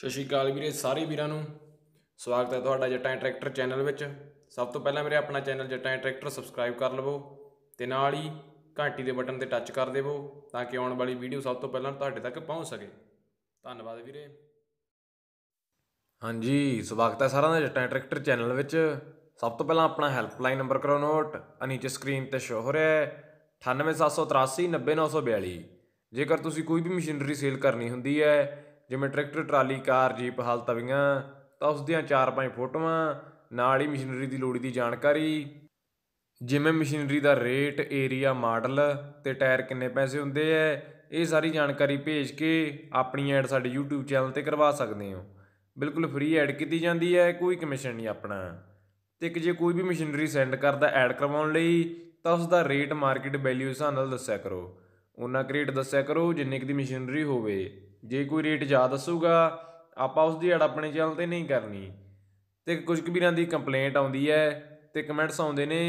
ਸਤਿ ਸ਼੍ਰੀ ਅਕਾਲ ਵੀਰੇ ਸਾਰੇ ਵੀਰਾਂ ਨੂੰ ਸਵਾਗਤ ਹੈ ਤੁਹਾਡਾ ਜੱਟਾਂ ਟਰੈਕਟਰ ਚੈਨਲ ਵਿੱਚ ਸਭ ਤੋਂ ਪਹਿਲਾਂ ਮੇਰੇ ਆਪਣਾ ਚੈਨਲ ਜੱਟਾਂ ਟਰੈਕਟਰ ਸਬਸਕ੍ਰਾਈਬ ਕਰ ਲਵੋ ਤੇ ਨਾਲ ਹੀ ਘੰਟੀ ਦੇ ਬਟਨ ਤੇ ਟੱਚ ਕਰ ਦੇਵੋ ਤਾਂ ਕਿ ਆਉਣ ਵਾਲੀ ਵੀਡੀਓ ਸਭ ਤੋਂ ਪਹਿਲਾਂ ਤੁਹਾਡੇ ਤੱਕ ਪਹੁੰਚ ਸਕੇ ਧੰਨਵਾਦ ਵੀਰੇ ਹਾਂਜੀ ਸਵਾਗਤ ਹੈ ਸਾਰਿਆਂ ਦਾ ਜੱਟਾਂ ਟਰੈਕਟਰ ਚੈਨਲ ਵਿੱਚ ਸਭ ਤੋਂ ਪਹਿਲਾਂ ਆਪਣਾ ਹੈਲਪਲਾਈਨ ਨੰਬਰ ਕਰੋ ਨੋਟ ਆ ਨੀਚੇ ਸਕਰੀਨ ਤੇ ਸ਼ੋ ਹੋ ਰਿਹਾ ਹੈ 98783890942 ਜੇਕਰ ਤੁਸੀਂ ਕੋਈ ਵੀ ਮਸ਼ੀਨਰੀ ਸੇਲ ਕਰਨੀ ਹੁੰਦੀ ਹੈ ਜਿਵੇਂ ਟਰੈਕਟਰ ਟਰਾਲੀ ਕਾਰ ਜੀਪ ਹਾਲ ਤਵੀਆਂ ਤਾਂ ਉਸ ਦੀਆਂ 4-5 ਫੋਟੋਆਂ ਨਾਲ ਹੀ ਮਸ਼ੀਨਰੀ ਦੀ ਲੋੜੀ ਦੀ ਜਾਣਕਾਰੀ ਜਿਵੇਂ ਮਸ਼ੀਨਰੀ ਦਾ ਰੇਟ ਏਰੀਆ ਮਾਡਲ ਤੇ ਟਾਇਰ ਕਿੰਨੇ ਪੈਸੇ ਹੁੰਦੇ ਐ ਇਹ ਸਾਰੀ ਜਾਣਕਾਰੀ ਭੇਜ ਕੇ ਆਪਣੀ ਐਡ ਸਾਡੇ YouTube ਚੈਨਲ ਤੇ ਕਰਵਾ ਸਕਦੇ ਹੋ ਬਿਲਕੁਲ ਫ੍ਰੀ ਐਡ ਕੀਤੀ ਜਾਂਦੀ ਐ ਕੋਈ ਕਮਿਸ਼ਨ ਨਹੀਂ ਆਪਣਾ ਤੇ ਕਿ ਜੇ ਕੋਈ ਵੀ ਮਸ਼ੀਨਰੀ ਸੈਂਡ ਕਰਦਾ ਐਡ ਕਰਵਾਉਣ ਲਈ ਤਾਂ ਉਸ ਦਾ ਰੇਟ ਮਾਰਕੀਟ ਵੈਲਿਊ ਹਿਸਾਬ ਨਾਲ ਦੱਸਿਆ ਕਰੋ ਉਹਨਾਂ ਕ੍ਰੇਟ ਦੱਸਿਆ ਕਰੋ ਜਿੰਨੇ ਕਿ ਦੀ ਮਸ਼ੀਨਰੀ ਹੋਵੇ ਜੇ ਕੋਈ ਰੇਟ ਜ਼ਿਆਦਾ ਦੱਸੂਗਾ ਆਪਾਂ ਉਸ ਦੀ ਐਡ ਆਪਣੇ ਚੈਨਲ ਤੇ ਨਹੀਂ ਕਰਨੀ ਤੇ ਕੁਝ ਕੁ ਵੀਰਾਂ ਦੀ ਕੰਪਲੇਂਟ ਆਉਂਦੀ ਹੈ ਤੇ ਕਮੈਂਟਸ ਆਉਂਦੇ ਨੇ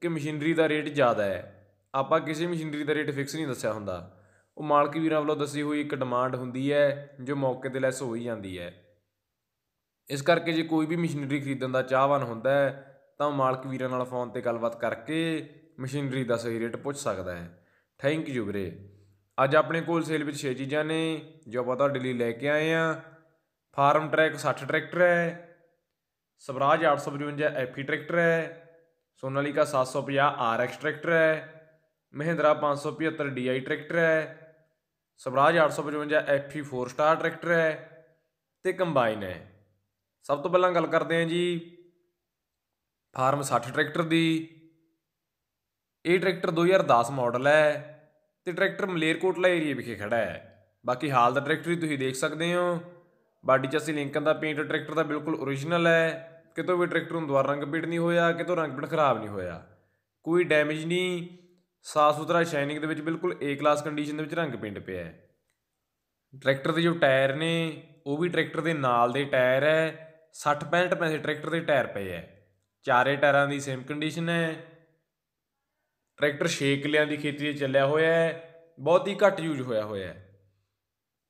ਕਿ ਮਸ਼ੀਨਰੀ ਦਾ ਰੇਟ ਜ਼ਿਆਦਾ ਹੈ ਆਪਾਂ ਕਿਸੇ ਮਸ਼ੀਨਰੀ ਦਾ ਰੇਟ ਫਿਕਸ ਨਹੀਂ ਦੱਸਿਆ ਹੁੰਦਾ ਉਹ ਮਾਲਕ ਵੀਰਾਂ ਵੱਲੋਂ ਦੱਸੀ ਹੋਈ ਇੱਕ ਡਿਮਾਂਡ ਹੁੰਦੀ ਹੈ ਜੋ ਮੌਕੇ ਤੇ ਲੈਸ ਹੋ ਹੀ ਜਾਂਦੀ ਹੈ ਇਸ ਕਰਕੇ ਜੇ ਕੋਈ ਵੀ ਮਸ਼ੀਨਰੀ ਖਰੀਦਣ ਦਾ ਚਾਹਵਾਨ ਹੁੰਦਾ ਹੈ ਤਾਂ ਮਾਲਕ ਵੀਰਾਂ ਨਾਲ ਫੋਨ ਤੇ ਗੱਲਬਾਤ ਕਰਕੇ ਮਸ਼ੀਨਰੀ ਦਾ ਸਹੀ ਰੇਟ ਪੁੱਛ ਸਕਦਾ ਹੈ ਥੈਂਕ ਯੂ ਵੀਰੇ ਅੱਜ ਆਪਣੇ ਕੋਲ ਸੇਲ ਵਿੱਚ 6 ਚੀਜ਼ਾਂ ਨੇ ਜੋ ਆਪਾਂ ਤੁਹਾਡੇ ਲਈ ਲੈ ਕੇ ਆਏ ਆ ਫਾਰਮ ਟਰੈਕ 60 ਟਰੈਕਟਰ ਹੈ ਸਵਰਾਜ 855 ਐਫੀ ਟਰੈਕਟਰ ਹੈ ਸੋਨਾਲੀਕਾ 750 ਆਰਐਕਸ ਟਰੈਕਟਰ ਹੈ ਮਹਿੰਦਰਾ 575 ਡੀਆਈ ਟਰੈਕਟਰ ਹੈ ਸਵਰਾਜ 855 ਐਫੀ 4 ਸਟਾਰ ਟਰੈਕਟਰ ਹੈ ਤੇ ਕੰਬਾਈਨ ਹੈ ਸਭ ਤੋਂ ਪਹਿਲਾਂ ਗੱਲ ਕਰਦੇ ਹਾਂ ਜੀ ਫਾਰਮ 60 ਟਰੈਕਟਰ ਦੀ ਇਹ ਟਰੈਕਟਰ 2010 ਮਾਡਲ ਹੈ ਤੇ ਟਰੈਕਟਰ ਮਲੇਰਕੋਟਲਾ ਏਰੀਆ ਵਿਖੇ ਖੜਾ ਹੈ ਬਾਕੀ ਹਾਲ ਦਾ ਟਰੈਕਟਰ ਹੀ ਤੁਸੀਂ ਦੇਖ ਸਕਦੇ ਹੋ ਬਾਡੀ ਅਸੀਂ ਲਿੰਕਨ ਦਾ ਪੇਂਟ ਟਰੈਕਟਰ ਦਾ ਬਿਲਕੁਲ origignal ਹੈ ਕਿਤੋਂ ਵੀ ਟਰੈਕਟਰ ਨੂੰ ਦੁਬਾਰਾ ਰੰਗ ਪੇਂਟ ਨਹੀਂ ਹੋਇਆ ਕਿਤੋਂ ਰੰਗ ਪੇਂਟ ਖਰਾਬ ਨਹੀਂ ਹੋਇਆ ਕੋਈ ਡੈਮੇਜ ਨਹੀਂ ਸਾਫ ਸੁਥਰਾ ਸ਼ਾਈਨਿੰਗ ਦੇ ਵਿੱਚ ਬਿਲਕੁਲ A ਕਲਾਸ ਕੰਡੀਸ਼ਨ ਦੇ ਵਿੱਚ ਰੰਗ ਪੇਂਟ ਪਿਆ ਹੈ ਟਰੈਕਟਰ ਦੇ ਜੋ ਟਾਇਰ ਨੇ ਉਹ ਵੀ ਟਰੈਕਟਰ ਦੇ ਨਾਲ ਦੇ ਟਾਇਰ ਹੈ 60 65 ਪੈਸੇ ਟਰੈਕਟਰ ਦੇ ਟਾਇਰ ਪਏ ਹੈ ਚਾਰੇ ਟਾਇਰਾਂ ਦੀ ਸੇਮ ਕੰਡੀਸ਼ਨ ਹੈ ਟਰੈਕਟਰ 6 ਕਿੱਲਿਆਂ ਦੀ ਖੇਤੀ 'ਚ ਚੱਲਿਆ ਹੋਇਆ ਹੈ ਬਹੁਤ ਹੀ ਘੱਟ ਯੂਜ਼ ਹੋਇਆ ਹੋਇਆ ਹੈ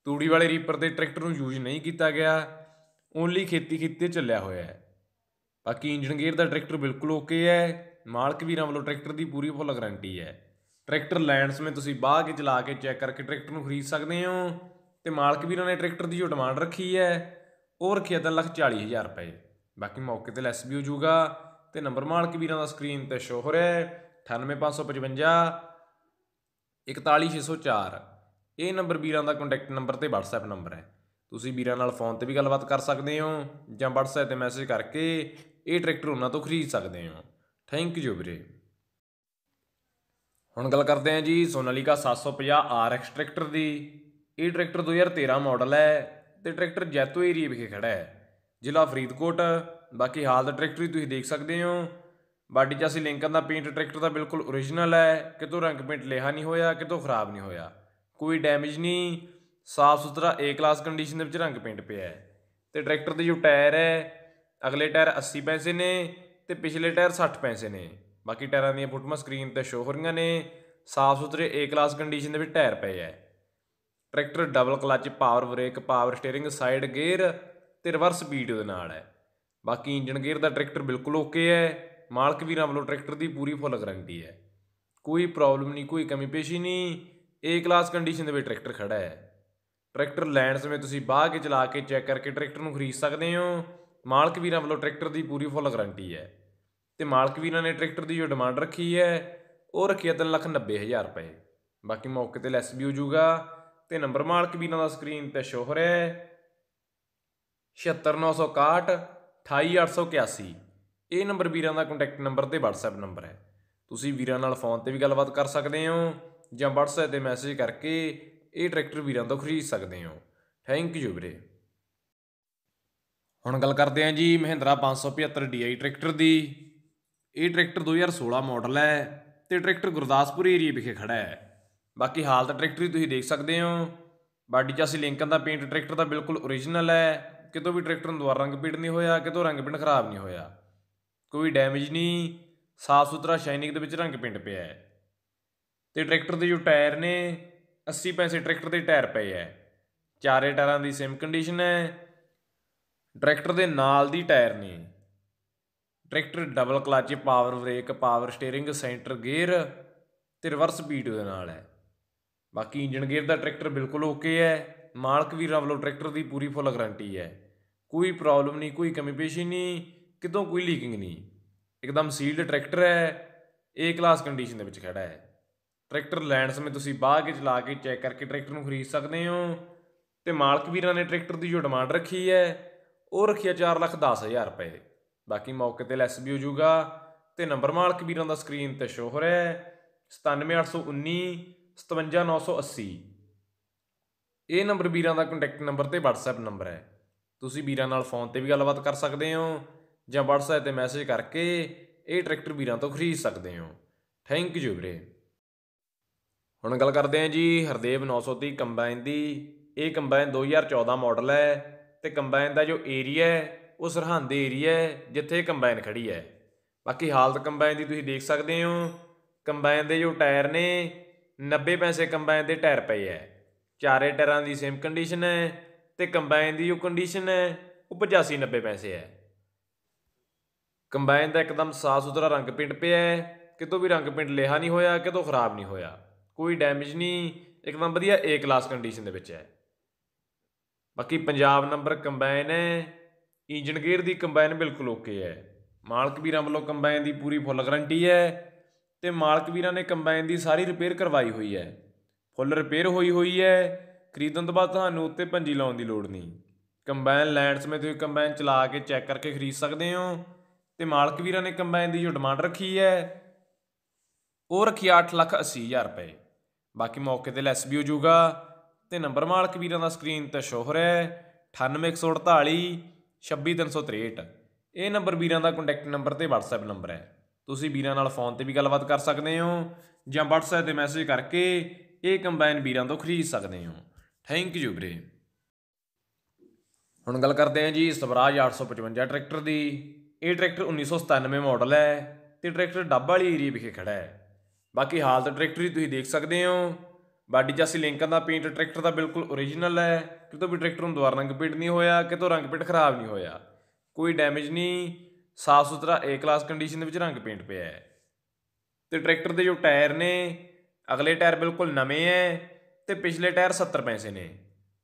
ਤੂੜੀ ਵਾਲੇ ਰੀਪਰ ਦੇ ਟਰੈਕਟਰ ਨੂੰ ਯੂਜ਼ ਨਹੀਂ ਕੀਤਾ ਗਿਆ ਓਨਲੀ ਖੇਤੀ ਖੇਤੀ ਚੱਲਿਆ ਹੋਇਆ ਹੈ ਬਾਕੀ ਇੰਜਨ ਗੇਅਰ ਦਾ ਟਰੈਕਟਰ ਬਿਲਕੁਲ ਓਕੇ ਹੈ ਮਾਲਕ ਵੀਰਾਂ ਵੱਲੋਂ ਟਰੈਕਟਰ ਦੀ ਪੂਰੀ ਫੁੱਲ ਗਾਰੰਟੀ ਹੈ ਟਰੈਕਟਰ ਲੈਂਡਸ ਮੇ ਤੁਸੀਂ ਬਾਹ ਕੇ ਚਲਾ ਕੇ ਚੈੱਕ ਕਰਕੇ ਟਰੈਕਟਰ ਨੂੰ ਖਰੀਦ ਸਕਦੇ ਹੋ ਤੇ ਮਾਲਕ ਵੀਰਾਂ ਨੇ ਟਰੈਕਟਰ ਦੀ ਜੋ ਡਿਮਾਂਡ ਰੱਖੀ ਹੈ ਉਹ ਰੱਖੀ ਹੈ 340000 ਰੁਪਏ ਬਾਕੀ ਮੌਕੇ ਤੇ ਲੈਸ ਵੀ ਹੋ ਜਾਊਗਾ ਤੇ ਨੰਬਰ ਮਾਲਕ ਵੀਰਾਂ ਦਾ ਸਕਰੀਨ ਤੇ ਸ਼ੋ ਹੋ ਰਿਹਾ ਹੈ 98555 41604 ਇਹ ਨੰਬਰ ਵੀਰਾਂ ਦਾ ਕੰਟੈਕਟ ਨੰਬਰ ਤੇ WhatsApp ਨੰਬਰ ਹੈ ਤੁਸੀਂ ਵੀਰਾਂ ਨਾਲ ਫੋਨ ਤੇ ਵੀ ਗੱਲਬਾਤ ਕਰ ਸਕਦੇ ਹੋ ਜਾਂ WhatsApp ਤੇ ਮੈਸੇਜ ਕਰਕੇ ਇਹ ਟਰੈਕਟਰ ਉਹਨਾਂ ਤੋਂ ਖਰੀਦ ਸਕਦੇ ਹੋ ਥੈਂਕ ਯੂ ਵੀਰੇ ਹੁਣ ਗੱਲ ਕਰਦੇ ਹਾਂ ਜੀ ਸੋਨਾਲੀਕਾ 750 RX ਟਰੈਕਟਰ ਦੀ ਇਹ ਟਰੈਕਟਰ 2013 ਮਾਡਲ ਹੈ ਤੇ ਟਰੈਕਟਰ ਜੈਤੋ ਏਰੀਆ ਵਿਖੇ ਖੜਾ ਹੈ ਜ਼ਿਲ੍ਹਾ ਫਰੀਦਕੋਟ ਬਾਕੀ ਹਾਲ ਦਾ ਟਰੈਕਟਰ ਤੁਸੀਂ ਦੇਖ ਸਕਦੇ ਹੋ ਬਾਡੀ 'ਚ ਅਸੀਂ ਲਿੰਕਨ ਦਾ ਪੇਂਟ ਟਰੈਕਟਰ ਦਾ ਬਿਲਕੁਲ origignal ਹੈ ਕਿਤੋਂ ਰੰਗ ਪੇਂਟ ਲਿਆ ਨਹੀਂ ਹੋਇਆ ਕਿਤੋਂ ਖਰਾਬ ਨਹੀਂ ਹੋਇਆ ਕੋਈ ਡੈਮੇਜ ਨਹੀਂ ਸਾਫ ਸੁਥਰਾ A ਕਲਾਸ ਕੰਡੀਸ਼ਨ ਦੇ ਵਿੱਚ ਰੰਗ ਪੇਂਟ ਪਿਆ ਹੈ ਤੇ ਟਰੈਕਟਰ ਦੇ ਜੋ ਟਾਇਰ ਹੈ ਅਗਲੇ ਟਾਇਰ 80 ਪੈਸੇ ਨੇ ਤੇ ਪਿਛਲੇ ਟਾਇਰ 60 ਪੈਸੇ ਨੇ ਬਾਕੀ ਟਾਇਰਾਂ ਦੀਆਂ ਫੋਟੋਆਂ ਸਕਰੀਨ ਤੇ ਸ਼ੋ ਹੋ ਰਹੀਆਂ ਨੇ ਸਾਫ ਸੁਥਰੇ A ਕਲਾਸ ਕੰਡੀਸ਼ਨ ਦੇ ਵਿੱਚ ਟਾਇਰ ਪਏ ਹੈ tractor double clutch power brake power steering side gear ਤੇ ਰਿਵਰਸ ਵੀਡੀਓ ਦੇ ਨਾਲ ਹੈ ਬਾਕੀ ਇੰਜਨ ਗੇਅਰ ਦਾ ਟਰੈਕਟਰ ਬਿਲਕੁਲ ਓਕੇ ਹੈ ਮਾਲਕ ਵੀਰਾਂ ਵੱਲੋਂ ਟਰੈਕਟਰ ਦੀ ਪੂਰੀ ਫੁੱਲ ਗਾਰੰਟੀ ਹੈ ਕੋਈ ਪ੍ਰੋਬਲਮ ਨਹੀਂ ਕੋਈ ਕਮੀ ਪੇਸ਼ੀ ਨਹੀਂ ਏ ਕਲਾਸ ਕੰਡੀਸ਼ਨ ਦੇ ਵਿੱਚ ਟਰੈਕਟਰ ਖੜਾ ਹੈ ਟਰੈਕਟਰ ਲੈਣ ਸਮੇਂ ਤੁਸੀਂ ਬਾਹ ਕੇ ਚਲਾ ਕੇ ਚੈੱਕ ਕਰਕੇ ਟਰੈਕਟਰ ਨੂੰ ਖਰੀਦ ਸਕਦੇ ਹੋ ਮਾਲਕ ਵੀਰਾਂ ਵੱਲੋਂ ਟਰੈਕਟਰ ਦੀ ਪੂਰੀ ਫੁੱਲ ਗਾਰੰਟੀ ਹੈ ਤੇ ਮਾਲਕ ਵੀਰਾਂ ਨੇ ਟਰੈਕਟਰ ਦੀ ਜੋ ਡਿਮਾਂਡ ਰੱਖੀ ਹੈ ਉਹ ਰੱਖੀ ਹੈ 390000 ਰੁਪਏ ਬਾਕੀ ਮੌਕੇ ਤੇ ਲੈਸ ਵੀ ਹੋ ਜਾਊਗਾ ਤੇ ਨੰਬਰ ਮਾਲਕ ਵੀਰਾਂ ਦਾ ਸਕਰੀਨ ਤੇ ਸ਼ੋ ਹੋ ਰਿਹਾ ਹੈ 76961 28881 ਇਹ ਨੰਬਰ ਵੀਰਾਂ ਦਾ ਕੰਟੈਕਟ ਨੰਬਰ ਤੇ WhatsApp ਨੰਬਰ ਹੈ ਤੁਸੀਂ ਵੀਰਾਂ ਨਾਲ ਫੋਨ ਤੇ ਵੀ ਗੱਲਬਾਤ ਕਰ ਸਕਦੇ ਹੋ ਜਾਂ WhatsApp ਤੇ ਮੈਸੇਜ ਕਰਕੇ ਇਹ ਟਰੈਕਟਰ ਵੀਰਾਂ ਤੋਂ ਖਰੀਦ ਸਕਦੇ ਹੋ ਥੈਂਕ ਯੂ ਵੀਰੇ ਹੁਣ ਗੱਲ ਕਰਦੇ ਹਾਂ ਜੀ ਮਹਿੰਦਰਾ 575 DI ਟਰੈਕਟਰ ਦੀ ਇਹ ਟਰੈਕਟਰ 2016 ਮਾਡਲ ਹੈ ਤੇ ਟਰੈਕਟਰ ਗੁਰਦਾਸਪੁਰ ਏਰੀਆ ਵਿਖੇ ਖੜਾ ਹੈ ਬਾਕੀ ਹਾਲਤ ਟਰੈਕਟਰ ਦੀ ਤੁਸੀਂ ਦੇਖ ਸਕਦੇ ਹੋ ਬਾਡੀ ਚਾਸੀ ਲਿੰਕਨ ਦਾ ਪੇਂਟ ਟਰੈਕਟਰ ਦਾ ਬਿਲਕੁਲ origignal ਹੈ ਕਿਤੋਂ ਵੀ ਟਰੈਕਟਰ ਨੂੰ ਦੁਬਾਰਾ ਰੰਗ ਪੇਂਟ ਨਹੀਂ ਹੋਇਆ ਕਿਤੋਂ ਰੰਗ ਪੇਂਟ ਖਰਾਬ ਨਹੀਂ ਹੋਇਆ ਕੋਈ ਡੈਮੇਜ ਨਹੀਂ ਸਾਫ ਸੁਥਰਾ ਸ਼ਾਈਨਿੰਗ ਦੇ ਵਿੱਚ ਰੰਗ ਪਿੰਟ ਪਿਆ ਹੈ ਤੇ ਟਰੈਕਟਰ ਦੇ ਜੋ ਟਾਇਰ ਨੇ 80 ਪੈਸੇ ਟਰੈਕਟਰ ਦੇ ਟਾਇਰ ਪਏ ਹੈ ਚਾਰੇ ਟਾਇਰਾਂ ਦੀ ਸੇਮ ਕੰਡੀਸ਼ਨ ਹੈ ਟਰੈਕਟਰ ਦੇ ਨਾਲ ਦੀ ਟਾਇਰ ਨੇ tractor double clutch power brake power steering centre gear ਤੇ ਰਿਵਰਸ ਵੀਡੀਓ ਦੇ ਨਾਲ ਹੈ ਬਾਕੀ ਇੰਜਨ ਗੇਅਰ ਦਾ ਟਰੈਕਟਰ ਬਿਲਕੁਲ ਓਕੇ ਹੈ ਮਾਲਕ ਵੀਰਾਂ ਵੱਲੋਂ ਟਰੈਕਟਰ ਦੀ ਪੂਰੀ ਫੁੱਲ ਗਾਰੰਟੀ ਹੈ ਕੋਈ ਪ੍ਰੋਬਲਮ ਨਹੀਂ ਕੋਈ ਕਮੀ ਪੇਸ਼ੀ ਨਹੀਂ ਕਿਦੋਂ ਕੋਈ ਲੀਕਿੰਗ ਨਹੀਂ ਇੱਕਦਮ ਸੀਲਡ ਟਰੈਕਟਰ ਹੈ ਏ ਕਲਾਸ ਕੰਡੀਸ਼ਨ ਦੇ ਵਿੱਚ ਖੜਾ ਹੈ ਟਰੈਕਟਰ ਲੈਣ ਸਮੇਂ ਤੁਸੀਂ ਬਾਹਰ ਕੇ ਚਲਾ ਕੇ ਚੈੱਕ ਕਰਕੇ ਟਰੈਕਟਰ ਨੂੰ ਖਰੀਦ ਸਕਦੇ ਹੋ ਤੇ ਮਾਲਕ ਵੀਰਾਂ ਨੇ ਟਰੈਕਟਰ ਦੀ ਜੋ ਡਿਮਾਂਡ ਰੱਖੀ ਹੈ ਉਹ ਰੱਖਿਆ 4,10,000 4 ਲੱਖ ਰੁਪਏ ਬਾਕੀ ਮੌਕੇ ਤੇ ਲੈਸ ਵੀ ਹੋ ਜਾਊਗਾ ਤੇ ਨੰਬਰ ਮਾਲਕ ਵੀਰਾਂ ਦਾ ਸਕਰੀਨ ਤੇ ਸ਼ੋ ਹੋ ਰਿਹਾ ਹੈ 97819 57980 ਇਹ ਨੰਬਰ ਵੀਰਾਂ ਦਾ ਕੰਟੈਕਟ ਨੰਬਰ ਤੇ WhatsApp ਨੰਬਰ ਹੈ ਤੁਸੀਂ ਵੀਰਾਂ ਨਾਲ ਫੋਨ ਤੇ ਵੀ ਗੱਲਬਾਤ ਕਰ ਸਕਦੇ ਹੋ ਜਾਂ WhatsApp ਤੇ ਮੈਸੇਜ ਕਰਕੇ ਇਹ ਟਰੈਕਟਰ ਵੀਰਾਂ ਤੋਂ ਖਰੀਦ ਸਕਦੇ ਹੋ ਥੈਂਕ ਯੂ ਵੀਰੇ ਹੁਣ ਗੱਲ ਕਰਦੇ ਹਾਂ ਜੀ ਹਰਦੇਵ 930 ਕੰਬਾਈਨ ਦੀ ਇਹ ਕੰਬਾਈਨ 2014 ਮਾਡਲ ਹੈ ਤੇ ਕੰਬਾਈਨ ਦਾ ਜੋ ਏਰੀਆ ਹੈ ਉਹ ਸਰਹੰਦ ਏਰੀਆ ਹੈ ਜਿੱਥੇ ਕੰਬਾਈਨ ਖੜੀ ਹੈ ਬਾਕੀ ਹਾਲਤ ਕੰਬਾਈਨ ਦੀ ਤੁਸੀਂ ਦੇਖ ਸਕਦੇ ਹੋ ਕੰਬਾਈਨ ਦੇ ਜੋ ਟਾਇਰ ਨੇ 90 ਪੈਸੇ ਕੰਬਾਈਨ ਦੇ ਟਾਇਰ ਪਏ ਐ ਚਾਰੇ ਟਾਇਰਾਂ ਦੀ ਸੇਮ ਕੰਡੀਸ਼ਨ ਹੈ ਤੇ ਕੰਬਾਈਨ ਦੀ ਜੋ ਕੰਡੀਸ਼ਨ ਹੈ ਉਹ 85 90 ਪੈਸੇ ਹੈ ਕੰਬਾਈਨ ਦਾ ਇੱਕਦਮ ਸਾਫ ਸੁਥਰਾ ਰੰਗ ਪਿੰਟ ਪਿਆ ਹੈ ਕਿਤੋਂ ਵੀ ਰੰਗ ਪਿੰਟ ਲਿਆ ਨਹੀਂ ਹੋਇਆ ਕਿਤੋਂ ਖਰਾਬ ਨਹੀਂ ਹੋਇਆ ਕੋਈ ਡੈਮੇਜ ਨਹੀਂ ਇੱਕਦਮ ਵਧੀਆ ਏ ਕਲਾਸ ਕੰਡੀਸ਼ਨ ਦੇ ਵਿੱਚ ਹੈ ਬਾਕੀ ਪੰਜਾਬ ਨੰਬਰ ਕੰਬਾਈਨ ਹੈ ਇੰਜਨ ਗੇਅਰ ਦੀ ਕੰਬਾਈਨ ਬਿਲਕੁਲ ਓਕੇ ਹੈ ਮਾਲਕ ਵੀਰਾਂ ਵੱਲੋਂ ਕੰਬਾਈਨ ਦੀ ਪੂਰੀ ਫੁੱਲ ਗਾਰੰਟੀ ਹੈ ਤੇ ਮਾਲਕ ਵੀਰਾਂ ਨੇ ਕੰਬਾਈਨ ਦੀ ਸਾਰੀ ਰਿਪੇਅਰ ਕਰਵਾਈ ਹੋਈ ਹੈ ਫੁੱਲ ਰਿਪੇਅਰ ਹੋਈ ਹੋਈ ਹੈ ਖਰੀਦਣ ਤੋਂ ਬਾਅਦ ਤੁਹਾਨੂੰ ਉੱਤੇ ਪੰਜੀ ਲਾਉਣ ਦੀ ਲੋੜ ਨਹੀਂ ਕੰਬਾਈਨ ਲੈਂਡਸ ਮੇ ਤੁਸੀਂ ਕੰਬਾਈਨ ਚਲਾ ਕੇ ਚੈੱਕ ਕਰਕੇ ਖਰੀਦ ਸਕਦੇ ਹੋ ਤੇ ਮਾਲਕ ਵੀਰਾਂ ਨੇ ਕੰਬਾਈਨ ਦੀ ਜੋ ਡਿਮਾਂਡ ਰੱਖੀ ਹੈ ਉਹ ਰੱਖੀ 8 ਲੱਖ 80 ਹਜ਼ਾਰ ਰੁਪਏ ਬਾਕੀ ਮੌਕੇ ਤੇ ਲੈਸ ਵੀ ਹੋ ਜਾਊਗਾ ਤੇ ਨੰਬਰ ਮਾਲਕ ਵੀਰਾਂ ਦਾ ਸਕਰੀਨ ਤੇ ਸ਼ੋ ਹੋ ਰਿਹਾ ਹੈ 98148 26363 ਇਹ ਨੰਬਰ ਵੀਰਾਂ ਦਾ ਕੰਟੈਕਟ ਨੰਬਰ ਤੇ WhatsApp ਨੰਬਰ ਹੈ ਤੁਸੀਂ ਵੀਰਾਂ ਨਾਲ ਫੋਨ ਤੇ ਵੀ ਗੱਲਬਾਤ ਕਰ ਸਕਦੇ ਹੋ ਜਾਂ WhatsApp ਤੇ ਮੈਸੇਜ ਕਰਕੇ ਇਹ ਕੰਬਾਈਨ ਵੀਰਾਂ ਤੋਂ ਖਰੀਦ ਸਕਦੇ ਹੋ ਥੈਂਕ ਯੂ ਵੀਰੇ ਹੁਣ ਗੱਲ ਕਰਦੇ ਹਾਂ ਜੀ ਸਵਰਾਜ 855 ਟਰੈਕਟਰ ਦੀ ਇਹ ਟਰੈਕਟਰ 1997 ਮਾਡਲ ਹੈ ਤੇ ਟਰੈਕਟਰ ਡੱਬ ਵਾਲੀ ਏਰੀਆ ਵਿਖੇ ਖੜਾ ਹੈ ਬਾਕੀ ਹਾਲਤ ਟਰੈਕਟਰ ਦੀ ਤੁਸੀਂ ਦੇਖ ਸਕਦੇ ਹੋ ਬਾਡੀ ਅਸੀਂ ਲਿੰਕਾਂ ਦਾ ਪੇਂਟ ਟਰੈਕਟਰ ਦਾ ਬਿਲਕੁਲ origignal ਹੈ ਕਿਤੋਂ ਵੀ ਟਰੈਕਟਰ ਨੂੰ ਦੁਬਾਰਾ ਰੰਗ ਪੇਂਟ ਨਹੀਂ ਹੋਇਆ ਕਿਤੋਂ ਰੰਗ ਪੇਂਟ ਖਰਾਬ ਨਹੀਂ ਹੋਇਆ ਕੋਈ ਡੈਮੇਜ ਨਹੀਂ ਸਾਫ ਸੁਥਰਾ ਏ ਕਲਾਸ ਕੰਡੀਸ਼ਨ ਦੇ ਵਿੱਚ ਰੰਗ ਪੇਂਟ ਪਿਆ ਹੈ ਤੇ ਟਰੈਕਟਰ ਦੇ ਜੋ ਟਾਇਰ ਨੇ ਅਗਲੇ ਟਾਇਰ ਬਿਲਕੁਲ ਨਵੇਂ ਐ ਤੇ ਪਿਛਲੇ ਟਾਇਰ 70 ਪੈਸੇ ਨੇ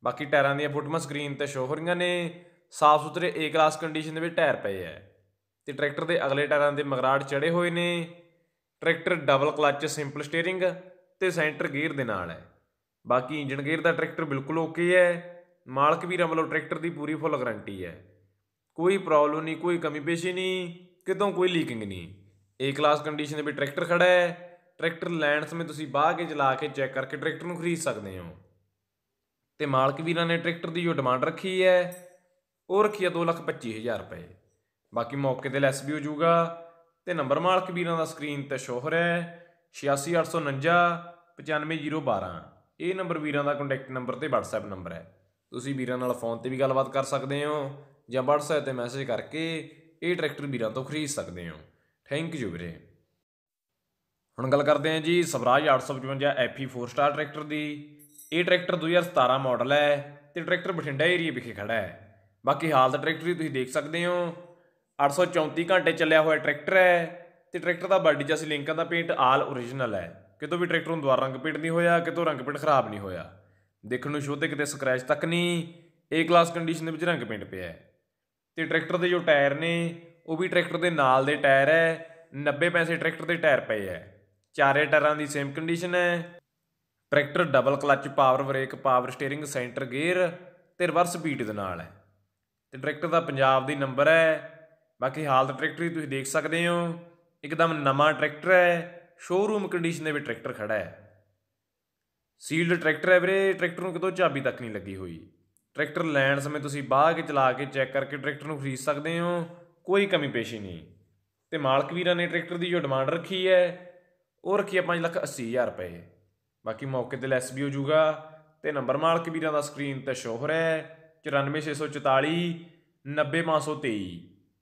ਬਾਕੀ ਟਾਇਰਾਂ ਦੀਆਂ ਫੋਟੋਆਂ ਸਕਰੀਨ ਤੇ ਸ਼ੋ ਹੋ ਰਹੀਆਂ ਨੇ ਸਾਫ ਸੁਥਰੇ ਏ ਕਲਾਸ ਕੰਡੀਸ਼ਨ ਦੇ ਵਿੱਚ ਟਾਇਰ ਪਏ ਐ ਤੇ ਟਰੈਕਟਰ ਦੇ ਅਗਲੇ ਟਾਇਰਾਂ ਦੇ ਮਗਰਾੜ ਚੜੇ ਹੋਏ ਨੇ tractor double clutch simple steering ਤੇ ਸੈਂਟਰ ਗੇਅਰ ਦੇ ਨਾਲ ਹੈ ਬਾਕੀ ਇੰਜਨ ਗੇਅਰ ਦਾ ਟਰੈਕਟਰ ਬਿਲਕੁਲ ਓਕੇ ਹੈ ਮਾਲਕ ਵੀਰਾਂ ਵੱਲੋਂ ਟਰੈਕਟਰ ਦੀ ਪੂਰੀ ਫੁੱਲ ਗਾਰੰਟੀ ਹੈ ਕੋਈ ਪ੍ਰੋਬਲਮ ਨਹੀਂ ਕੋਈ ਕਮੀ ਪੇਸ਼ੀ ਨਹੀਂ ਕਿਤੋਂ ਕੋਈ ਲੀਕਿੰਗ ਨਹੀਂ ਏ ਕਲਾਸ ਕੰਡੀਸ਼ਨ ਦੇ ਵਿੱਚ ਟਰੈਕਟਰ ਖੜਾ ਹੈ ਟਰੈਕਟਰ ਲੈਣ ਸਮੇਂ ਤੁਸੀਂ ਬਾਹ ਕੇ ਚਲਾ ਕੇ ਚੈੱਕ ਕਰਕੇ ਟਰੈਕਟਰ ਨੂੰ ਖਰੀਦ ਸਕਦੇ ਹੋ ਤੇ ਮਾਲਕ ਵੀਰਾਂ ਨੇ ਟਰੈਕਟਰ ਦੀ ਜੋ ਡਿਮਾਂਡ ਰੱਖੀ ਹੈ ਉਹ ਰੱਖੀ ਹੈ 225000 ਰੁਪਏ ਬਾਕੀ ਮੌਕੇ ਤੇ ਲੈਸ ਵੀ ਹੋ ਜਾਊਗਾ ਤੇ ਨੰਬਰ ਮਾਲਕ ਵੀਰਾਂ ਦਾ ਸਕਰੀਨ ਤੇ ਸ਼ੋ ਹੋ ਰਿਹਾ ਹੈ 86849 95012 ਇਹ ਨੰਬਰ ਵੀਰਾਂ ਦਾ ਕੰਟੈਕਟ ਨੰਬਰ ਤੇ WhatsApp ਨੰਬਰ ਹੈ ਤੁਸੀਂ ਵੀਰਾਂ ਨਾਲ ਫੋਨ ਤੇ ਵੀ ਗੱਲਬਾਤ ਕਰ ਸਕਦੇ ਹੋ ਜਾਂ WhatsApp ਤੇ ਮੈਸੇਜ ਕਰਕੇ ਇਹ ਟਰੈਕਟਰ ਵੀਰਾਂ ਤੋਂ ਖਰੀਦ ਸਕਦੇ ਹੋ ਥੈਂਕ ਯੂ ਵੀਰੇ ਹੁਣ ਗੱਲ ਕਰਦੇ ਹਾਂ ਜੀ ਸਵਰਾਜ 855 FE 4 ਸਟਾਰ ਟਰੈਕਟਰ ਦੀ ਇਹ ਟਰੈਕਟਰ 2017 ਮਾਡਲ ਹੈ ਤੇ ਟਰੈਕਟਰ ਬਠਿੰਡਾ ਏਰੀਆ ਵਿਖੇ ਖੜਾ ਹੈ ਬਾਕੀ ਹਾਲਤ ਟਰੈਕਟਰ ਦੀ ਤੁਸੀਂ ਦੇਖ ਸਕਦੇ ਹੋ 834 ਘੰਟੇ ਚੱਲਿਆ ਹੋਇਆ ਟਰੈਕਟਰ ਹੈ ਤੇ ਟਰੈਕਟਰ ਦਾ ਬਾਡੀ ਜਾਂ ਲਿੰਕਾਂ ਦਾ ਪੇਂਟ ਆਲ origignal ਹੈ ਕਿਤੋਂ ਵੀ ਟਰੈਕਟਰ ਨੂੰ ਦੁਬਾਰਾ ਰੰਗ ਪੇਂਟ ਨਹੀਂ ਹੋਇਆ ਕਿਤੋਂ ਰੰਗ ਪੇਂਟ ਖਰਾਬ ਨਹੀਂ ਹੋਇਆ ਦੇਖਣ ਨੂੰ ਸ਼ੋਅ ਕਿਤੇ ਸਕ੍ਰੈਚ ਤੱਕ ਨਹੀਂ ਏ ਕਲਾਸ ਕੰਡੀਸ਼ਨ ਦੇ ਵਿੱਚ ਰੰਗ ਪੇਂਟ ਪਿਆ ਹੈ ਤੇ ਟਰੈਕਟਰ ਦੇ ਜੋ ਟਾਇਰ ਨੇ ਉਹ ਵੀ ਟਰੈਕਟਰ ਦੇ ਨਾਲ ਦੇ ਟਾਇਰ ਹੈ 90 ਪੈਸੇ ਟਰੈਕਟਰ ਦੇ ਟਾਇਰ ਪਏ ਹੈ ਚਾਰੇ ਟਾਇਰਾਂ ਦੀ ਸੇਮ ਕੰਡੀਸ਼ਨ ਹੈ tractor double clutch power brake power steering centre gear ਤੇ ਰਿਵਰਸ ਬੀਟ ਦੇ ਨਾਲ ਹੈ ਤੇ ਟਰੈਕਟਰ ਦਾ ਪੰਜਾਬ ਦੀ ਨੰਬਰ ਹੈ ਬਾਕੀ ਹਾਲਤ ਟਰੈਕਟਰ ਤੁਸੀਂ ਦੇਖ ਸਕਦੇ ਹੋ ਇੱਕਦਮ ਨਵਾਂ ਟਰੈਕਟਰ ਹੈ ਸ਼ੋਰੂਮ ਕੰਡੀਸ਼ਨ ਦੇ ਵਿੱਚ ਟਰੈਕਟਰ ਖੜਾ ਹੈ ਸੀਲਡ ਟਰੈਕਟਰ ਹੈ ਵੀਰੇ ਟਰੈਕਟਰ ਨੂੰ ਕਿਤੋਂ ਚਾਬੀ ਤੱਕ ਨਹੀਂ ਲੱਗੀ ਹੋਈ ਟਰੈਕਟਰ ਲੈਣ ਸਮੇਂ ਤੁਸੀਂ ਬਾਹਰ ਕੇ ਚਲਾ ਕੇ ਚੈੱਕ ਕਰਕੇ ਟਰੈਕਟਰ ਨੂੰ ਖਰੀਦ ਸਕਦੇ ਹੋ ਕੋਈ ਕਮੀ ਪੇਸ਼ੀ ਨਹੀਂ ਤੇ ਮਾਲਕ ਵੀਰਾਂ ਨੇ ਟਰੈਕਟਰ ਦੀ ਜੋ ਡਿਮਾਂਡ ਰੱਖੀ ਹੈ ਉਹ ਰੱਖੀ ਹੈ 5 ਲੱਖ 80 ਹਜ਼ਾਰ ਰੁਪਏ ਬਾਕੀ ਮੌਕੇ ਤੇ ਲੈਸ ਵੀ ਹੋ ਜਾਊਗਾ ਤੇ ਨੰਬਰ ਮਾਲਕ ਵੀਰਾਂ ਦਾ ਸਕਰੀਨ ਤੇ ਸ਼ੋਅ ਹੋ ਰਿਹਾ ਹੈ 94644 90523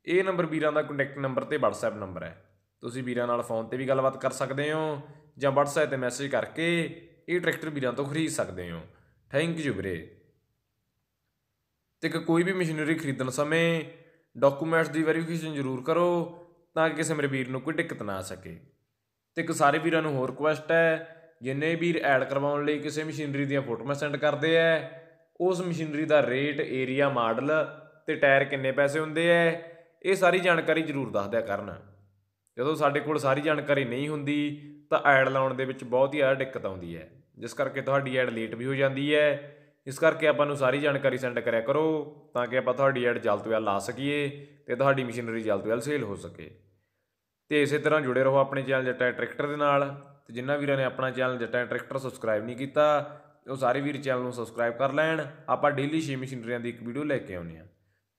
ਇਹ ਨੰਬਰ ਵੀਰਾਂ ਦਾ ਕੰਟੈਕਟ ਨੰਬਰ ਤੇ WhatsApp ਨੰਬਰ ਹੈ ਤੁਸੀਂ ਵੀਰਾਂ ਨਾਲ ਫੋਨ ਤੇ ਵੀ ਗੱਲਬਾਤ ਕਰ ਸਕਦੇ ਹੋ ਜਾਂ WhatsApp ਤੇ ਮੈਸੇਜ ਕਰਕੇ ਇਹ ਟਰੈਕਟਰ ਵੀਰਾਂ ਤੋਂ ਖਰੀਦ ਸਕਦੇ ਹੋ ਥੈਂਕ ਯੂ ਵੀਰੇ ਤੇ ਕੋਈ ਵੀ ਮਸ਼ੀਨਰੀ ਖਰੀਦਣ ਸਮੇਂ ਡਾਕੂਮੈਂਟਸ ਦੀ ਵੈਰੀਫਿਕੇਸ਼ਨ ਜ਼ਰੂਰ ਕਰੋ ਤਾਂ ਕਿ ਕਿਸੇ ਮੇਰੇ ਵੀਰ ਨੂੰ ਕੋਈ ਦਿੱਕਤ ਨਾ ਆ ਸਕੇ ਤੇ ਕਿ ਸਾਰੇ ਵੀਰਾਂ ਨੂੰ ਹੋਰ ਰਿਕੁਐਸਟ ਹੈ ਜਿੰਨੇ ਵੀਰ ਐਡ ਕਰਵਾਉਣ ਲਈ ਕਿਸੇ ਮਸ਼ੀਨਰੀ ਦੀਆਂ ਫੋਟੋਆਂ ਸੈਂਡ ਕਰਦੇ ਐ ਉਸ ਮਸ਼ੀਨਰੀ ਦਾ ਰੇਟ ਏਰੀਆ ਮਾਡਲ ਤੇ ਟਾਇਰ ਕਿੰਨੇ ਪੈਸੇ ਹੁੰਦੇ ਐ ਇਹ ਸਾਰੀ ਜਾਣਕਾਰੀ ਜ਼ਰੂਰ ਦੱਸ ਦਿਆ ਕਰਨ ਜਦੋਂ ਸਾਡੇ ਕੋਲ ਸਾਰੀ ਜਾਣਕਾਰੀ ਨਹੀਂ ਹੁੰਦੀ ਤਾਂ ਐਡ ਲਾਉਣ ਦੇ ਵਿੱਚ ਬਹੁਤ ਹੀ ਆ ਦਿੱਕਤ ਆਉਂਦੀ ਹੈ ਜਿਸ ਕਰਕੇ ਤੁਹਾਡੀ ਐਡ ਲੇਟ ਵੀ ਹੋ ਜਾਂਦੀ ਹੈ ਇਸ ਕਰਕੇ ਆਪਾਂ ਨੂੰ ਸਾਰੀ ਜਾਣਕਾਰੀ ਸੈਂਡ ਕਰਿਆ ਕਰੋ ਤਾਂ ਕਿ ਆਪਾਂ ਤੁਹਾਡੀ ਐਡ ਜਲਦ ਤੋਂ ਜਲਦ ਲਾ ਸਕੀਏ ਤੇ ਤੁਹਾਡੀ ਮਸ਼ੀਨਰੀ ਜਲਦ ਤੋਂ ਜਲਦ ਸੇਲ ਹੋ ਸਕੇ ਤੇ ਇਸੇ ਤਰ੍ਹਾਂ ਜੁੜੇ ਰਹੋ ਆਪਣੇ ਚੈਨਲ ਜੱਟਾ ਟਰੈਕਟਰ ਦੇ ਨਾਲ ਤੇ ਜਿਨ੍ਹਾਂ ਵੀਰਾਂ ਨੇ ਆਪਣਾ ਚੈਨਲ ਜੱਟਾ ਟਰੈਕਟਰ ਸਬਸਕ੍ਰਾਈਬ ਨਹੀਂ ਕੀਤਾ ਉਹ ਸਾਰੇ ਵੀਰ ਚੈਨਲ ਨੂੰ ਸਬਸਕ੍ਰਾਈਬ ਕਰ ਲੈਣ ਆਪਾਂ ਡੇਲੀ 6 ਮਸ਼ੀਨਰੀਆਂ ਦੀ ਇੱਕ ਵੀਡੀਓ ਲੈ ਕੇ ਆਉਂਦੇ ਆ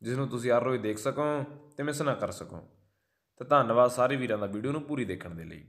ਜਿਸ ਨੂੰ ਤੁਸੀਂ ਹਰ ਰੋਜ਼ ਦੇਖ ਸਕੋ ਤੇ ਮਿਸ ਨਾ ਕਰ ਸਕੋ ਤੇ ਧੰਨਵਾਦ ਸਾਰੇ ਵੀਰਾਂ ਦਾ ਵੀਡੀਓ ਨੂੰ ਪੂਰੀ ਦੇਖਣ ਦੇ ਲਈ